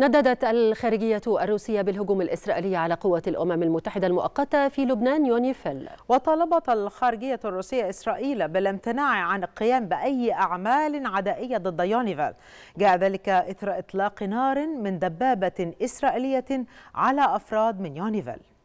نددت الخارجية الروسية بالهجوم الإسرائيلي على قوة الأمم المتحدة المؤقتة في لبنان يونيفيل وطالبت الخارجية الروسية إسرائيل بالامتناع عن القيام بأي أعمال عدائية ضد يونيفيل جاء ذلك إثر إطلاق نار من دبابة إسرائيلية على أفراد من يونيفيل